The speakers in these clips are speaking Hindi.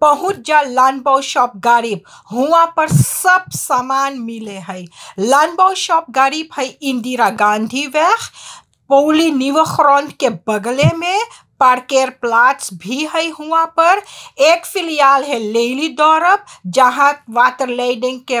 पहुँच जा लानबाउ शॉप गरीब हुआ पर सब सामान मिले है लानबाउ शॉप गरीब है इंदिरा गांधी वैख पौली निवखरौन के बगले में पार्केर प्लाट्स भी है हुआ पर एक फिलियाल है लेली दौरब जहाँ वाटर लेडिंग के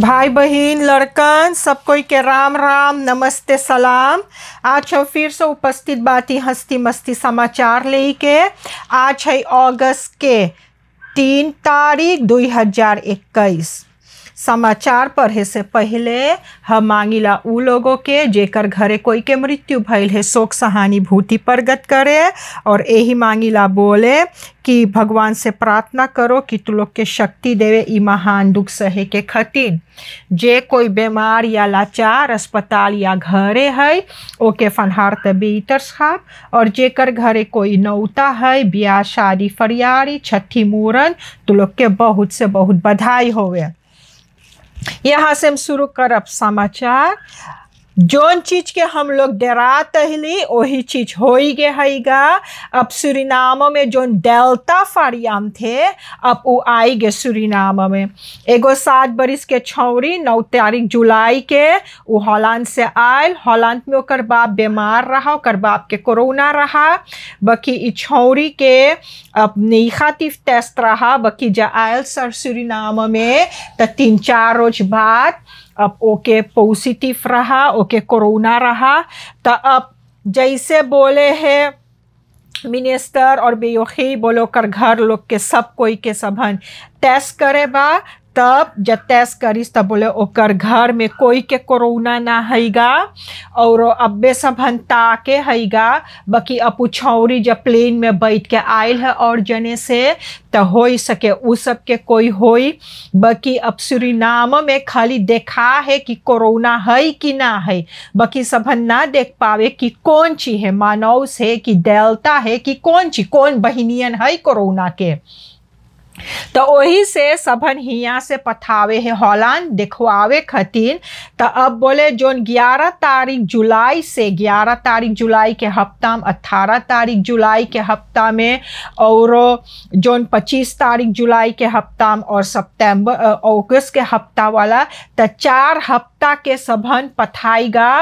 भाई बहन लड़कन सब कोई के राम राम नमस्ते सलाम आज हम फिर से उपस्थित बाती हस्ती मस्ती समाचार ले के आज है अगस्त के तीन तारीख दो हज़ार इक्कीस समाचार पढ़े से पहले हम मांगिला उ लोगों के जेकर घरे कोई के मृत्यु भइल है शोक सहानुभूति प्रगत करे और यही मांगिला बोले कि भगवान से प्रार्थना करो कि तू लोग के शक्ति देवे ई महान दुख सहे के खतिन जे कोई बीमार या लाचार अस्पताल या घरे है ओके फनहार तबीतर साहब और जेकर घरे कोई नौता है ब्याह शादी फरियारी छठी मूरन तू लोग के बहुत से बहुत बधाई होवे यहाँ से हम शुरू करब समाचार जोन चीज के हम लोग डरा तहली वही चीज हो ही गए हईगा अब सूरीनाम में जो डेल्टा फारियाम थे अब वो आई गए सूरीनाम में एगो सात बरिस के छौरी नौ तारीख जुलाई के वो हॉलैंड से आयल हॉलैंड में ओकर बाप बीमार रहा ओकर बाप के कोरोना रहा बाकी इ छौरी के अब निखातिव टेस्ट रहा बाकी जब आयल सर सूरीनाम में तो तीन चार रोज बाद अब ओके पॉजिटिव रहा ओके कोरोना रहा तो अब जैसे बोले है मिनिस्टर और बेयोखी बोलो कर घर लोग के सब कोई के सबन टेस्ट करे बा तब जब तैस करी तब बोले ओकर घर में कोई के कोरोना ना हैगा और अब्बे सभनता के हैगा बाकी अपू छौरी जब प्लेन में बैठ के आयल है और जने से तो हो सके उ सब के कोई हो बाकी अब नाम में खाली देखा है कि कोरोना है कि ना है बाकी सभन ना देख पावे कि कौन ची है मानव से कि डेल्टा है कि कौन ची कौन बहिनियन है कोरोना के तो वही से सभन हिया से पठावे है हॉलान देखवावे खतीन तो अब बोले जो 11 तारीख जुलाई से 11 तारीख जुलाई के हफ्ता में अट्ठारह तारीख जुलाई के हफ्ता में और जो 25 तारीख जुलाई के हफ्ता में और सितंबर अगस्त के हफ्ता वाला तो चार हफ्ता के सभन पठाएगा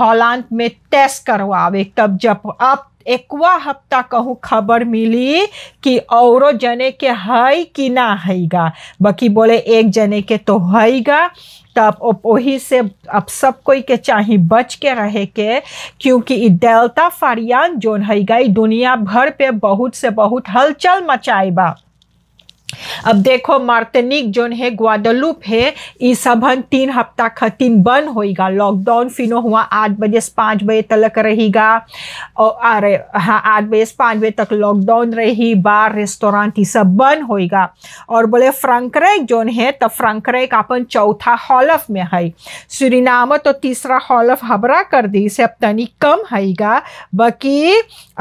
हॉलान में टेस्ट करवावे तब जब अब एकवा हफ्ता कहूँ खबर मिली कि और जने के है कि ना है बाकी बोले एक जने के तो है तब तो वही से अब सब कोई के चाहे बच के रहे के क्योंकि डेल्टा फारियान जोन है दुनिया भर पे बहुत से बहुत हलचल मचाई बा अब देखो मार्तनिक जोन है ग्वादलूप है ये सबन तीन हफ्ता खतीन बंद होएगा लॉकडाउन फिनो हुआ आठ बजे से पाँच बजे तक रहेगा और अरे हाँ आठ बजे से पाँच बजे तक लॉकडाउन रही बार रेस्टोरेंट ये सब बंद होएगा और बोले फ्रंकरेक जोन है तो फ्रंकरेक अपन चौथा हॉलफ में है सुरीनामा तो तीसरा हॉलफ हबरा कर दी इसे अब तनिक कम हैगा बाकी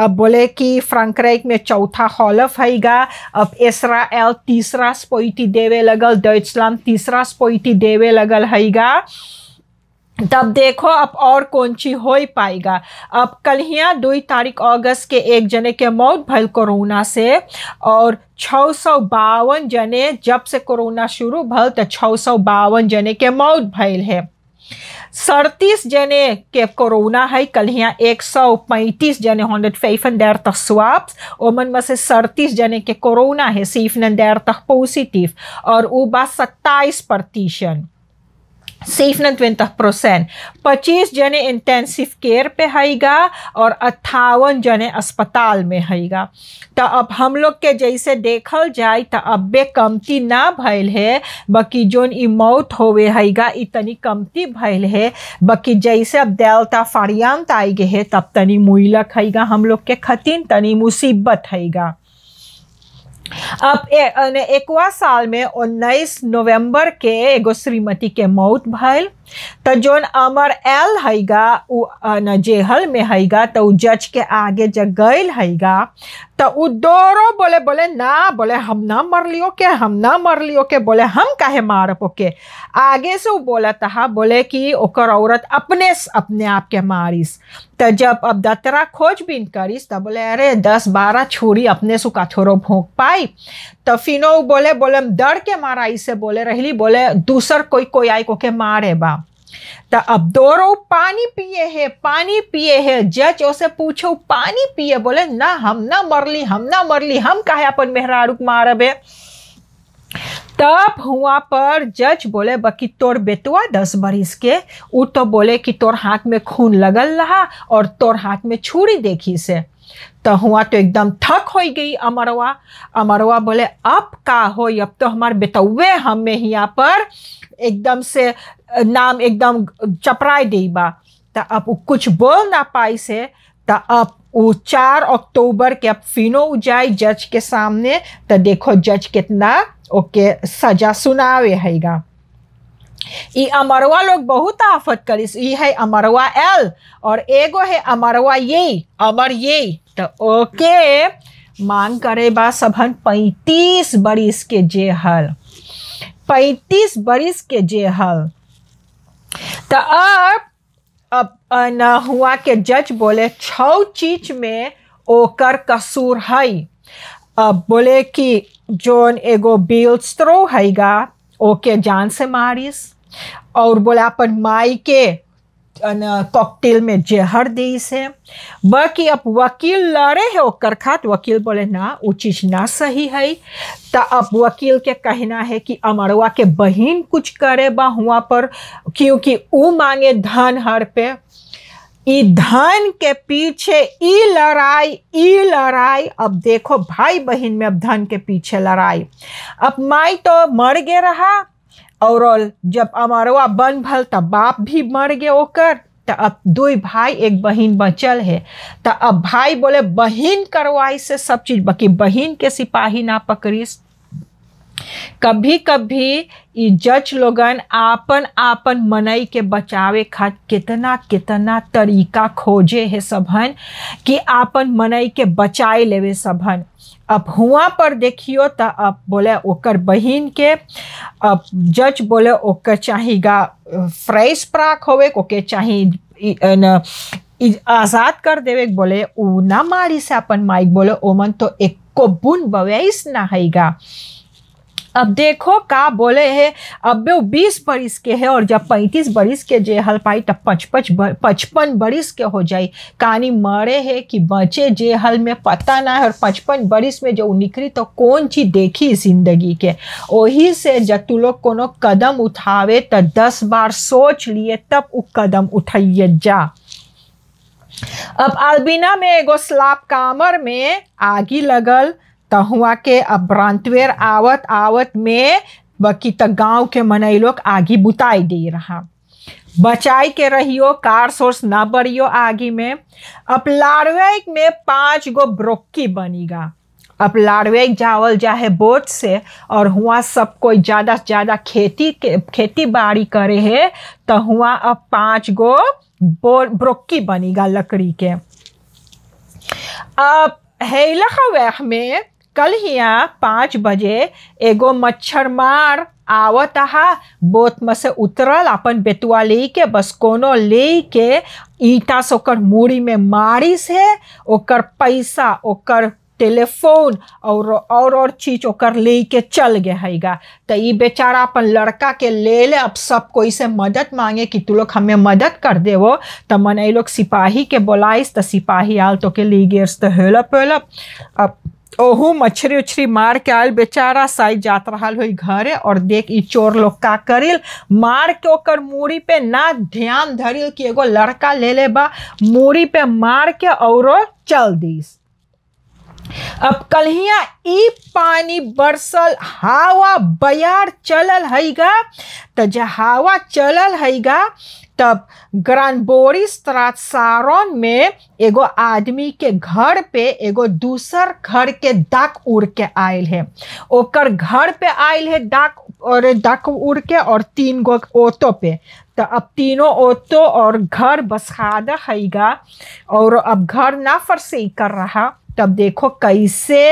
अब बोले कि फ्रंकरेक में चौथा हॉलफ हैगा अब एसरा एल तीसरा स्पोइटी देवे लगल डॉइचलैंड तीसरा स्पोइटी देवे लगल हैगा तब देखो अब और कौन ची हो पाएगा अब कल दुई तारीख अगस्त के एक जने के मौत भल कोरोना से और छः सौ बावन जने जब से कोरोना शुरू भल तो छः सौ बावन जने के मौत भल है सड़तीस जने के कोरोना है कल यहाँ एक सौ पैंतीस जने हंड्रेड फाइव डेर तक स्वाप ओमन में से सड़तीस जने के कोरोना है सिर्फ डेर तक पॉजिटिव और ऊबा सत्ताईस प्रतिशत न ng परसेंट पच्चीस जने इंटेंसिव केयर पे हैगा और अट्ठावन जने अस्पताल में हैगा तो अब हम लोग के जैसे देखल जाए तो अब्बे कमती ना भैल है बाकी जोन इ मौत होवे हैगा इतनी कमती भैल है बाकी जैसे अब दैलता फारियांत आई गे है तब तनी मुइलक हैगा हम लोग के खतिन तनी मुसीबत हैगा अब एक साल में उन्नीस नवंबर के एगो श्रीमती के मौत भल तो जोन अमर आयल हैगा उ जेहल में हैगा तो जज के आगे जब गल हैगा तो उ दोरो बोले बोले ना बोले हम ना मर लियो के हम ना मर लियो के बोले हम काहे मार पोके आगे से वो बोला था बोले कि ओकर औरत अपने अपने आप के मारिस तो जब अब दतरा खोजबीन करिस तो बोले अरे दस बारह छुरी अपने से कथोरो भोंक पाई तो फिनो बोले बोले डर के मारा इसे बोले रहली बोले दूसर कोई कोई आई को के मारे बा तो अब दोरो पानी पिए है पानी पिए है जज उसे पूछो पानी पिए बोले ना हम ना मरली हम ना मरली हम कहे अपन मेहरारुक मारब है तब हुआ पर जज बोले बाकी तोर बेतुआ दस बरिस के उ तो बोले कि तोर हाथ में खून लगल रहा और तोर हाथ में छुरी देखी से तो हुआ तो एकदम थक हो गई अमरवा अमरवा बोले अब का हो अब तो हमारे बेतौवे हमें यहाँ पर एकदम से नाम एकदम चपराए देबा तो अब कुछ बोल ना पाई से तो अब वो चार अक्टूबर के अब फिनो जाए जज के सामने तो देखो जज कितना ओके सजा सुनावे हैगा ई अमरवा लोग बहुत आफत करिस ई है अमरवा एल और एगो है अमरवा ये अमर ये तो ओके मांग करे बा सभन पैंतीस बरिस के जे हल पैतीस बरिस के जे हल तो अब अब के जज बोले छ चीज में ओकर कसूर है अब बोले कि जोन एगो बिल स्त्रो हैगा ओके जान से मारिस और बोले अपन माई के कॉकटेल में जहर દઈશ से बाकी अब वकील लड़े है ओकर खात वकील बोले ना वो चीज़ ना सही है तो अब वकील के कहना है कि अमरवा के बहन कुछ करे बा हुआ पर क्योंकि वो मांगे धन हर पे ई धन के पीछे ई लड़ाई ई लड़ाई अब देखो भाई बहन में अब धन के पीछे लड़ाई अब माई तो मर गए रहा और जब अमरवा बन भल तब बाप भी मर गए ओकर तो अब दो भाई एक बहन बचल है तो अब भाई बोले बहन करवाई से सब चीज़ बाकी बहन के सिपाही ना पकड़ी कभी कभी जज लोगन आपन आपन मनई के बचावे खातिर कितना कितना तरीका खोजे है सबहन कि आपन मनई के बचाए लेवे सबहन अब हुआ पर देखियो तो अब बोले ओकर बहन के अब जज बोले ओकर चाहीगा फ्रेश प्राक होवे ओके चाहे आज़ाद कर देवे बोले ऊ ना मारी से अपन माइक बोले ओमन तो एक को बुन बवैस ना हैगा अब देखो का बोले है अब वो बीस बरिस के है और जब पैंतीस बरिस के जे हल पाई तब पचपच पचपन बरिस के हो जाए कहानी मरे है कि बचे जे हल में पता ना है और पचपन बरिस में जो निकली तो कौन चीज देखी जिंदगी के वही से जब तू लोग कोनो कदम उठावे तो दस बार सोच लिए तब वो कदम उठाइए जा अब अल्बिना में एगो स्लाब कामर में आगी लगल त हुआ के अब ब्रांतवेर आवत आवत में बकी त गाँव के मनई लोग आगे बुताई दे रहा बचाई के रहियो कार सोर्स ना बढ़ियो आगे में अब लार्वेक में पाँच गो ब्रोक्की बनेगा अब लार्वेक जावल जाए बोट से और हुआ सब कोई ज़्यादा से ज़्यादा खेती के खेती बाड़ी करे है तो हुआ अब पाँच गो ब्रोक्की बनीगा लकड़ी के अब हेलह में कल हिया पाँच बजे एगो मच्छर मार आवत आ बोत में से उतरल अपन बेतुआ ले के बस कोनो ले के ईटा से मूड़ी में मारी से ओकर पैसा ओकर टेलीफोन और और और चीज ओकर ले के चल गए हैगा तो ये बेचारा अपन लड़का के ले ले अब सब कोई से मदद मांगे कि तू लोग हमें मदद कर देवो तो मन लोग सिपाही के बोलाइस तो सिपाही आल तो के ली गेर्स तो हेलप अब ओहू मछरी उछरी मार के आयल बेचारा साई जात रहा हुई घरे और देख इ चोर लोग का करिल मार के ओकर मूरी पे ना ध्यान धरिल कि एगो लड़का ले ले बा मूड़ी पे मार के और चल दीस अब कलिया ई पानी बरसल हवा बयार चलल हैगा तो जब हवा चलल हैगा तब ग्रानबोरिस सारण में एगो आदमी के घर पे एगो दूसर घर के डाक उड़ के आयल है ओकर घर पे आयल है डाक और डाक उड़ के और तीन गो ओतो पे तो अब तीनों ओतो और घर बसखाद हैगा और अब घर ना फरसे कर रहा तब देखो कैसे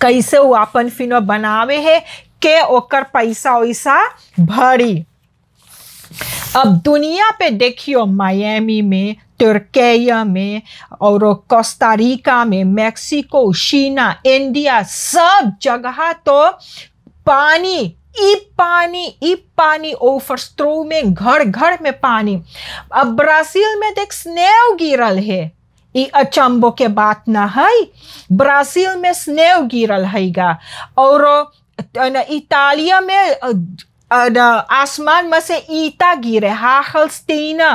कैसे वो अपन फिनो बनावे है के ओकर पैसा वैसा भरी अब दुनिया पे देखियो मायामी में तुर्कैया में और कोस्तारिका में मेक्सिको चीना इंडिया सब जगह तो पानी ई पानी ई पानी ओवर स्ट्रो में घर घर में पानी अब ब्राज़ील में देख स्नेव गिरल है i अचंबो के बात ना है ब्राज़ील में स्नेव गिरल हैगा और इटालिया में आसमान में से ईटा गिरे हाखलस्तीना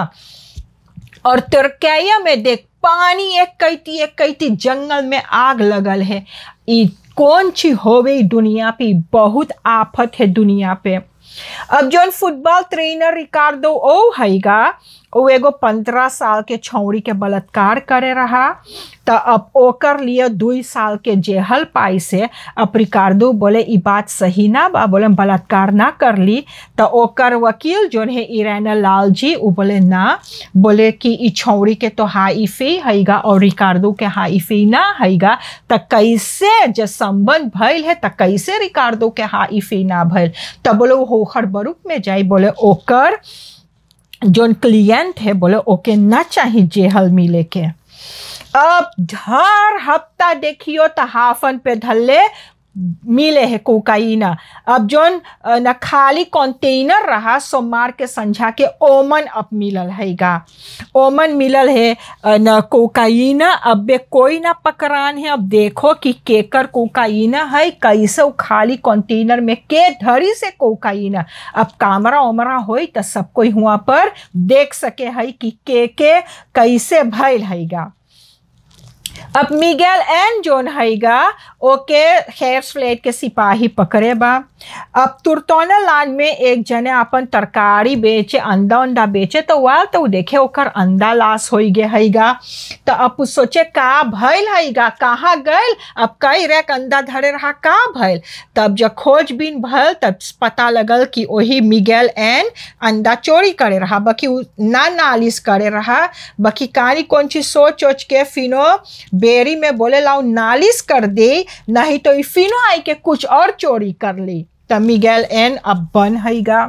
और तुर्किया में देख पानी एक कैती एक कैती जंगल में आग लगल है ये कौन ची गई दुनिया पे बहुत आफत है दुनिया पे अब जो फुटबॉल ट्रेनर रिकार्डो ओ हैगा उ एगो पंद्रह साल के छौड़ी के बलात्कार करे रहा तो अब ओकर लिए दुई साल के जेहल पाई से अब रिकार्डो बोले ई बात सही ना बा बोले बलात्कार ना कर ली तो ओकर वकील जो है इराना लाल जी वो बोले ना बोले कि इ छौड़ी के तो हाई हैगा और रिकार्डो के हाइफी ना हैगा तो कैसे जो संबंध भइल है तो कैसे रिकार्डो के हाइफे ना भइल तो बोले वो होखर बरूप में जाए बोले ओकर जो क्लियंट है बोले ओके ना चाहिए जेहल मिले के अब हर हफ्ता देखियो तो हाफन पे धल्ले मिले है कोकाइना अब जो न खाली कंटेनर रहा सोमवार के संझा के ओमन अब मिलल हैगा ओमन मिलल है न कोकाइना अब बे कोई ना पकड़ान है अब देखो कि केकर कोकाइना है कैसे वो खाली कंटेनर में के धरी से कोकाइना अब कामरा उमरा हो तो सब कोई हुआ पर देख सके है कि के के कैसे भैल हैगा अब मिगेल एंड जोन हाइगा ओके हेयर स्लेट के सिपाही पकड़े बा अब तुरतौना लान में एक जने अपन तरकारी बेचे अंडा अंडा बेचे तो वह तो देखे ओकर अंडा लाश हो गए हैगा तो अब सोचे का भल हैगा कहाँ गए अब कई रैक अंडा धरे रहा का भल तब जब खोजबीन भल तब पता लगल कि वही मिगेल एन अंडा चोरी करे रहा बाकी ना नालिश करे रहा बाकी कारी कौन चीज सोच सोच के फिनो बेरी में बोले लाओ नालिश कर दे नहीं तो फिनो आई के कुछ और चोरी कर ली तमिगेल एन अब बन हैगा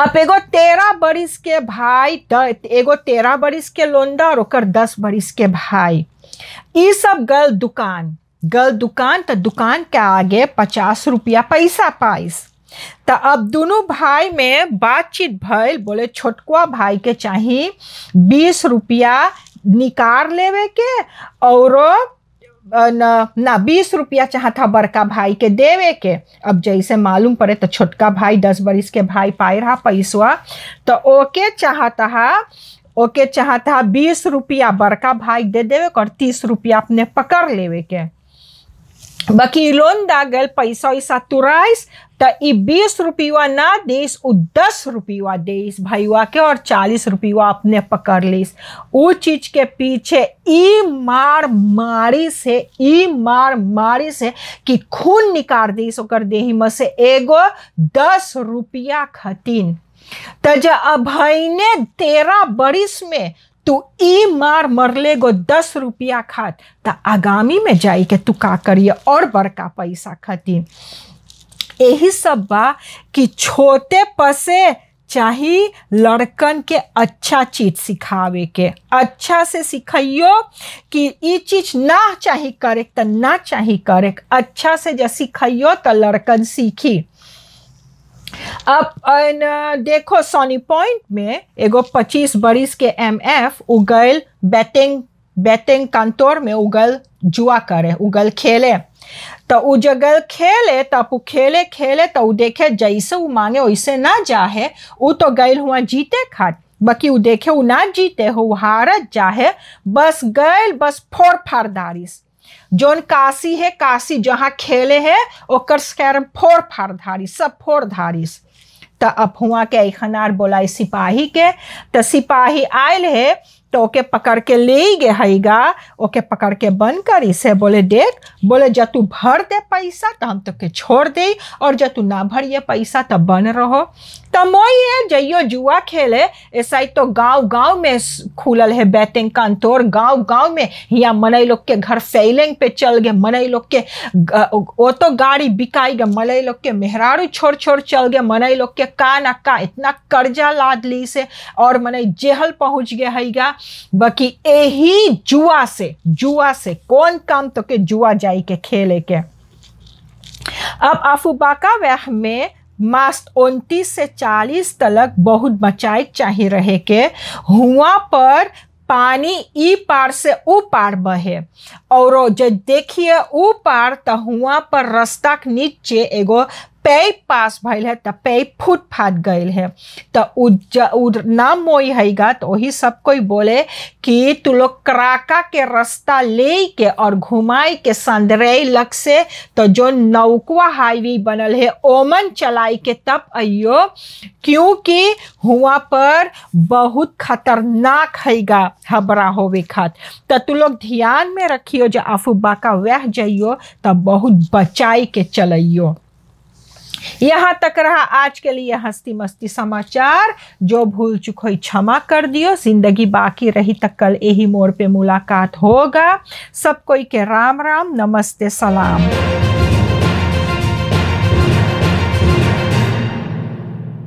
अब एगो तेरह बरिस के भाई एगो तेरह बरिस के लोंडा और ओकर दस बरिस के भाई ये सब गल दुकान गल दुकान तो दुकान के आगे पचास रुपया पैसा पाइस तो अब दोनों भाई में बातचीत भइल बोले छोटकुआ भाई के चाहिए बीस रुपया निकार लेवे के और ना, ना बीस रुपया चाहता बड़का भाई के देवे के अब जैसे मालूम पड़े तो छोटका भाई दस बरिस के भाई पाए रहा पैसवा तो ओके चाहता है ओके चाहता बीस रुपया बड़का भाई दे देवे और तीस रुपया अपने पकड़ लेवे के बकीलोन दागल पैसा ऐसा तुराइस त ई बीस रुपया ना देस उ दस रुपया देस भैया के और चालीस रुपया अपने पकड़ लीस उ चीज के पीछे ई मार मारी से ई मार मारी से कि खून निकाल दीस ओकर देही में से एगो दस रुपया खतीन तज अभय ने तेरह बरिस में ઈ માર गो दस रुपया खात તા आगामी में જાય के तू का करिए और बड़का पैसा खती यही सब बा कि छोटे पसे चाही लड़कन के अच्छा चीज सिखावे के अच्छा से सिखाइयो कि ये चीज ना चाही करे तो ना चाही करे अच्छा से जब सिखाइयो तो लड़कन सीखी अब देखो सोनी पॉइंट में एगो 25 बरिस के एम एफ उगल बैटिंग बैटिंग कंतोर में उगल जुआ करे उगल खेले तो उ जगल खेले तब तो उ खेले खेले तो उ देखे जैसे उ मांगे वैसे ना जाहे उ तो गैल हुआ जीते खाट बाकी उ देखे उ ना जीते हो हारत जाहे बस गैल बस फोड़ फाड़ दारिस जोन काशी है काशी जहाँ खेले है ओकर स्कैरम फोर फाड़ धारी सब फोर धारी त अफुआ के अखनार बोला सिपाही के त सिपाही आयल है तो ओके पकड़ के ले गए हईगा ओके पकड़ के बंद करी से बोले देख बोले जब तू भर दे पैसा तो हम तो के छोड़ दे और जब तू ना भरिए पैसा तब तो बन रहो तो मोई है जइयो जुआ खेले ऐसा ही तो गांव गांव में खुलल है बैटिंग कंतोर गांव गांव में यहाँ मनई लोग के घर फैलिंग पे चल गए मनई लोग के वो तो गाड़ी बिकाई गए मनई लोग के मेहराड़ू छोड़ छोड़ चल गए मनई लोग के का ना का इतना कर्जा लाद ली से और मनई जेहल पहुँच गए हईगा बाकी यही जुआ से जुआ से कौन काम तो के जुआ જાય के खेले के अब अफूबाका वह में मास्त उनतीस से चालीस तलक बहुत मचाई चाहिए रहे के हुआ पर पानी ई पार से उ पार बहे और जब देखिए उ पार तो हुआ पर रास्ता के नीचे एगो पै पास भैल है त पेय फूट फाट गए है तो नाम मोई है तो वही सब कोई बोले कि तू लोग क्राका के रास्ता ले के और घुमाए के सन्दरे लग से तो जो नौकुआ हाईवे बनल है ओमन चलाई के तब अयो क्योंकि हुआ पर बहुत खतरनाक है हबरा होवे खात तो तू लोग ध्यान में रखियो जो अफुबा का वह जइयो तब बहुत बचाई के चलियो यहाँ तक रहा आज के लिए हस्ती मस्ती समाचार जो भूल चुक हो क्षमा कर दियो जिंदगी बाकी रही तक कल यही मोड़ पे मुलाकात होगा सब कोई के राम राम नमस्ते सलाम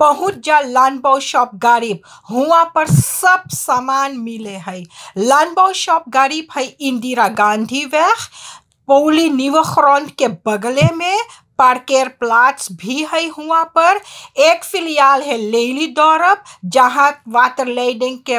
पहुंच जा लानबाव शॉप गरीब हुआ पर सब सामान मिले है लानबाव शॉप गरीब है इंदिरा गांधी वह पौली निवखरौन के बगले में पार्केर प्लाट्स भी है हुआ पर एक फिलहाल है लेली दौरब जहाँ वाटर लेडिंग के